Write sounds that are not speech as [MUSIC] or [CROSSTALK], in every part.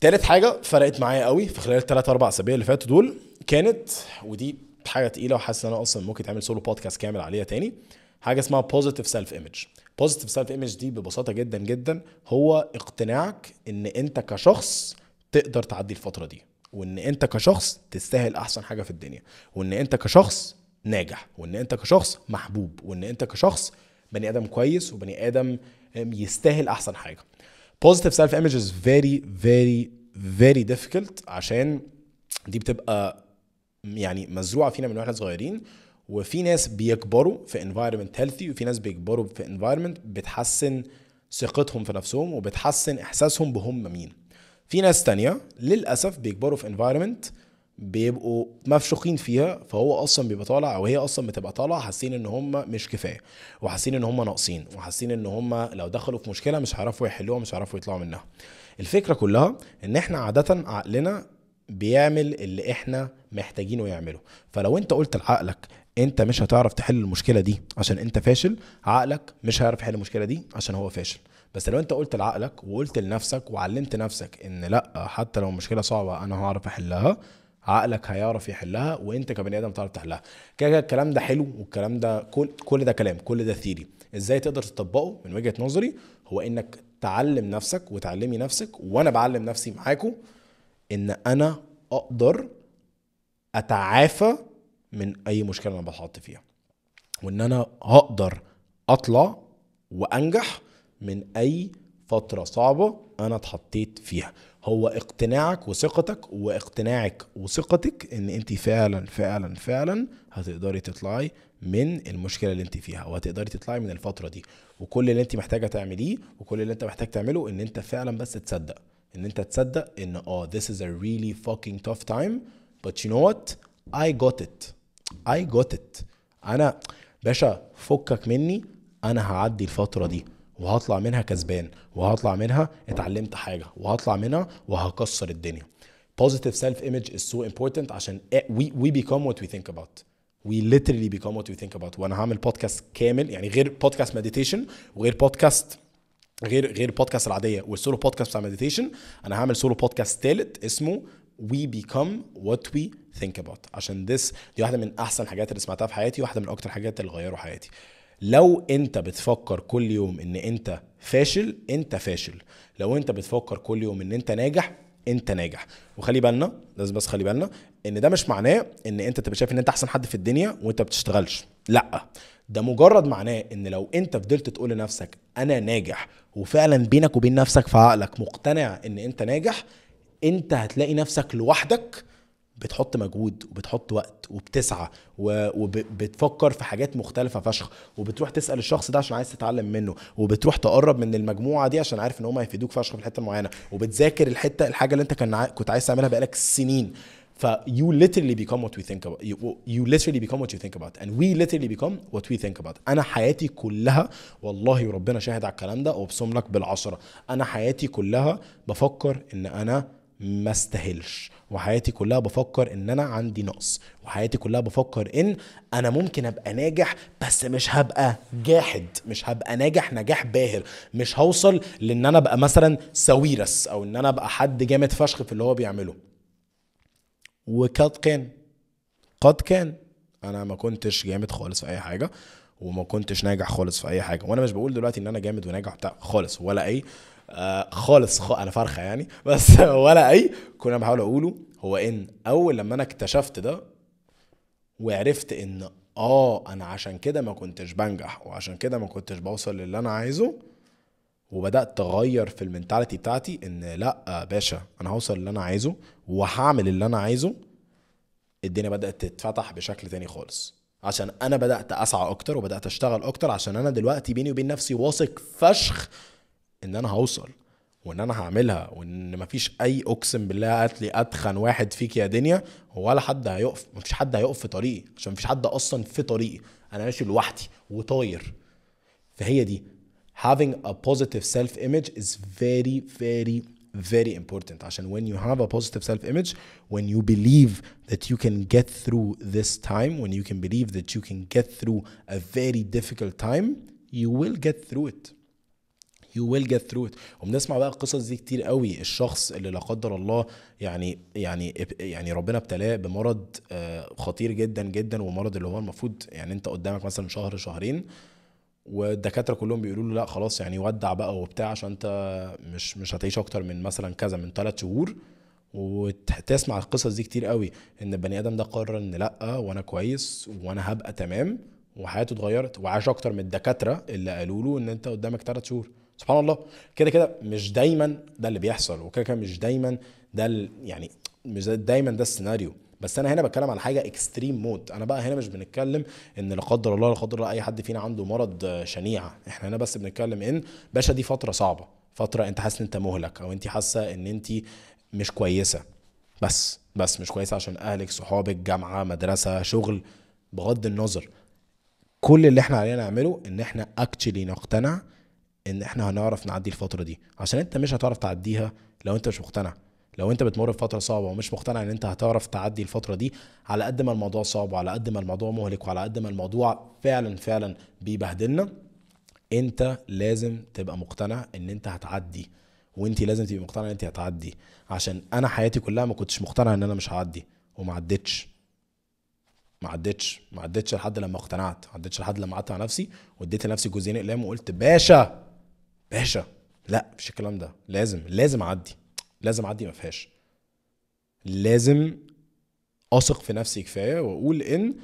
تالت حاجه فرقت معايا قوي في خلال الثلاث اربع اسابيع اللي فاتوا دول كانت ودي حاجه تقيله وحاسس ان انا اصلا ممكن تعمل سولو بودكاست كامل عليها تاني حاجه اسمها بوزيتيف سيلف ايمج بوزيتيف سيلف ايمج دي ببساطه جدا جدا هو اقتناعك ان انت كشخص تقدر تعدي الفتره دي وان انت كشخص تستاهل احسن حاجه في الدنيا وان انت كشخص ناجح وان انت كشخص محبوب وان انت كشخص بني ادم كويس وبني ادم يستاهل احسن حاجه بوزيتيف سيلف ايمج از فيري فيري فيري ديفيكلت عشان دي بتبقى يعني مزروعه فينا من واحنا صغيرين وفي ناس بيكبروا في انفايرمنت هيلثي وفي ناس بيكبروا في انفايرمنت بتحسن ثقتهم في نفسهم وبتحسن احساسهم بهم مين في ناس تانية للاسف بيكبروا في انفايرمنت environment بيبقوا مفشوخين فيها فهو اصلا بيبقى طالع او هي اصلا بتبقى طالعه حاسين ان هم مش كفايه وحاسين ان هم ناقصين وحاسين ان هم لو دخلوا في مشكله مش هيعرفوا يحلوها مش هيعرفوا يطلعوا منها الفكره كلها ان احنا عاده عقلنا بيعمل اللي احنا محتاجينه يعمله فلو انت قلت لعقلك انت مش هتعرف تحل المشكله دي عشان انت فاشل عقلك مش هيعرف يحل المشكله دي عشان هو فاشل بس لو انت قلت لعقلك وقلت لنفسك وعلمت نفسك ان لا حتى لو المشكله صعبه انا هعرف احلها عقلك هيعرف يحلها وانت كبني ادم تعرف تحلها كده كده الكلام ده حلو والكلام ده كل كل ده كلام كل ده ثيري ازاي تقدر تطبقه من وجهه نظري هو انك تعلم نفسك وتعلمي نفسك وانا بعلم نفسي معاكم ان انا اقدر اتعافى من اي مشكله انا بتحط فيها وان انا هقدر اطلع وانجح من اي فترة صعبة أنا اتحطيت فيها هو اقتناعك وثقتك واقتناعك وثقتك ان انت فعلا فعلا فعلا هتقدري تطلعي من المشكله اللي انت فيها وهتقدري تطلعي من الفتره دي وكل اللي انت محتاجه تعمليه وكل اللي انت محتاج تعمله ان انت فعلا بس تصدق ان انت تصدق ان اه oh, this is a really fucking tough time but you know what I got it I got it انا باشا فكك مني انا هعدي الفتره دي وهطلع منها كسبان وهطلع منها اتعلمت حاجه وهطلع منها وهكسر الدنيا positive self image is so important عشان we, we become what we think about we literally become what we think about وانا هعمل بودكاست كامل يعني غير بودكاست مديتيشن وغير بودكاست غير غير البودكاست العاديه والسولو بودكاست بتاع مديتيشن انا هعمل سولو بودكاست ثالث اسمه we become what we think about عشان this دي واحده من احسن الحاجات اللي سمعتها في حياتي واحده من اكتر الحاجات اللي غيروا حياتي لو انت بتفكر كل يوم ان انت فاشل انت فاشل لو انت بتفكر كل يوم ان انت ناجح انت ناجح وخلي بالنا لازم بس خلي بالنا ان ده مش معناه ان انت تبقى شايف ان انت احسن حد في الدنيا وانت بتشتغلش لا ده مجرد معناه ان لو انت فضلت تقول لنفسك انا ناجح وفعلا بينك وبين نفسك في عقلك مقتنع ان انت ناجح انت هتلاقي نفسك لوحدك بتحط مجهود وبتحط وقت وبتسعى وبتفكر في حاجات مختلفه فشخ وبتروح تسال الشخص ده عشان عايز تتعلم منه وبتروح تقرب من المجموعه دي عشان عارف ان هم هيفيدوك فشخ في الحته المعينه وبتذاكر الحته الحاجه اللي انت كان كنت عايز تعملها بقالك سنين ف you literally become what we think about you, you literally become what you think about and we literally become what we think about انا حياتي كلها والله وربنا شاهد على الكلام ده وابصم لك بالعشره انا حياتي كلها بفكر ان انا ما استاهلش وحياتي كلها بفكر ان انا عندي نقص وحياتي كلها بفكر ان انا ممكن ابقى ناجح بس مش هبقى جاحد مش هبقى ناجح نجاح باهر مش هوصل لان انا ابقى مثلا سويرس او ان انا ابقى حد جامد فشخ في اللي هو بيعمله وقد كان قد كان انا ما كنتش جامد خالص في اي حاجه وما كنتش ناجح خالص في اي حاجه وانا مش بقول دلوقتي ان انا جامد وناجح بتاع خالص ولا اي آه، خالص انا فرخه يعني [LAUGHS] بس ولا اي كنا بحاول اقوله هو ان اول لما انا اكتشفت ده وعرفت ان اه انا عشان كده ما كنتش بنجح وعشان كده ما كنتش بوصل للي انا عايزه وبدات اغير في المنتاليتي بتاعتي ان لا باشا انا هوصل اللي انا عايزه وهعمل اللي انا عايزه الدنيا بدات تتفتح بشكل تاني خالص عشان انا بدات اسعى اكتر وبدات اشتغل اكتر عشان انا دلوقتي بيني وبين نفسي واثق فشخ ان انا هوصل وان انا هعملها وان مفيش اي اقسم بالله قتلي اتخن واحد فيك يا دنيا ولا حد هيقف مفيش حد هيقف في طريقي عشان مفيش حد اصلا في طريقي انا ماشي لوحدي وطاير فهي دي having a positive self image is very very very important عشان when you have a positive self image when you believe that you can get through this time when you can believe that you can get through a very difficult time you will get through it يو ويل جيت ثرو ات وبنسمع بقى القصص دي كتير قوي الشخص اللي لا قدر الله يعني يعني يعني ربنا ابتلاه بمرض آه، خطير جدا جدا ومرض اللي هو المفروض يعني انت قدامك مثلا شهر شهرين والدكاتره كلهم بيقولوا له لا خلاص يعني ودع بقى وبتاع عشان انت مش مش هتعيش اكتر من مثلا كذا من ثلاث شهور وتسمع القصص دي كتير قوي ان البني ادم ده قرر ان لا وانا كويس وانا هبقى تمام وحياته اتغيرت وعاش اكتر من الدكاتره اللي قالوا له ان انت قدامك ثلاث شهور سبحان الله كده كده مش دايما ده اللي بيحصل وكده كده مش دايما ده يعني مش دايما ده السيناريو بس انا هنا بتكلم على حاجه اكستريم مود انا بقى هنا مش بنتكلم ان لا قدر الله لا قدر الله اي حد فينا عنده مرض شنيع احنا هنا بس بنتكلم ان باشا دي فتره صعبه فتره انت حاسس ان انت مهلك او انت حاسه ان انت مش كويسه بس بس مش كويسه عشان اهلك صحابك جامعه مدرسه شغل بغض النظر كل اللي احنا علينا نعمله ان احنا اكتشلي نقتنع ان احنا هنعرف نعدي الفتره دي عشان انت مش هتعرف تعديها لو انت مش مقتنع لو انت بتمر بفتره صعبه ومش مقتنع ان انت هتعرف تعدي الفتره دي على قد ما الموضوع صعب وعلى قد ما الموضوع مهلك وعلى قد ما الموضوع فعلا فعلا بيبهدلنا انت لازم تبقى مقتنع ان انت هتعدي وانت لازم تبقي مقتنع ان انت هتعدي عشان انا حياتي كلها ما كنتش مقتنع ان انا مش هعدي وما عدتش ما عدتش ما عدتش لحد لما اقتنعت ما عدتش لحد لما قعدت على نفسي واديت لنفسي جزئين اقلام وقلت باشا باشا لا مش الكلام ده لازم لازم اعدي لازم اعدي ما فيهاش لازم اثق في نفسي كفايه واقول ان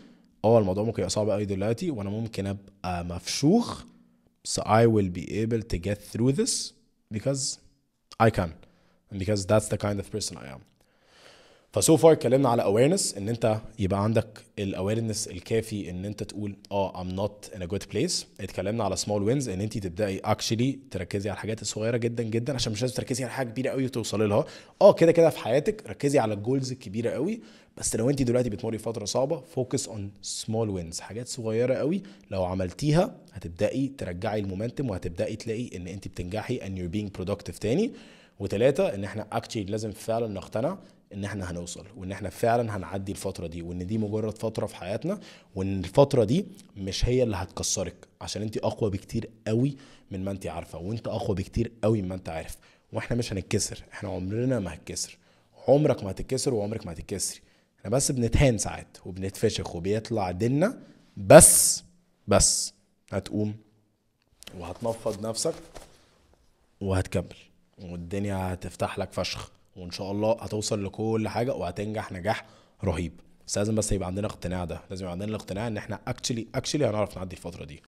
اه الموضوع ممكن يبقى صعب قوي دلوقتي وانا ممكن ابقى مفشوخ so I will be able to get through this because I can and because that's the kind of person I am فسو فار اتكلمنا على awareness ان انت يبقى عندك الاويرنس الكافي ان انت تقول اه ام نوت ان ا جود بليس اتكلمنا على سمول وينز ان انت تبداي اكشلي تركزي على الحاجات الصغيره جدا جدا عشان مش لازم تركزي على حاجه كبيره قوي وتوصلي لها اه كده كده في حياتك ركزي على الجولز الكبيره قوي بس لو انت دلوقتي بتمري فتره صعبه فوكس اون سمول وينز حاجات صغيره قوي لو عملتيها هتبداي ترجعي المومنتم وهتبداي تلاقي ان انت بتنجحي and you're being productive تاني وتلاتة ان احنا اكشلي لازم فعلا نقتنع ان احنا هنوصل وان احنا فعلا هنعدي الفتره دي وان دي مجرد فتره في حياتنا وان الفتره دي مش هي اللي هتكسرك عشان انت اقوى بكتير قوي من ما انت عارفه وانت اقوى بكتير قوي من ما انت عارف واحنا مش هنتكسر احنا عمرنا ما هتكسر عمرك ما هتتكسر وعمرك ما هتتكسري احنا بس بنتهان ساعات وبنتفشخ وبيطلع دينا بس بس هتقوم وهتنفض نفسك وهتكمل والدنيا هتفتح لك فشخ وان شاء الله هتوصل لكل حاجه وهتنجح نجاح رهيب بس لازم بس يبقى عندنا اقتناع ده لازم يبقى عندنا الاقتناع ان احنا اكشلي اكشلي هنعرف نعدي الفتره دي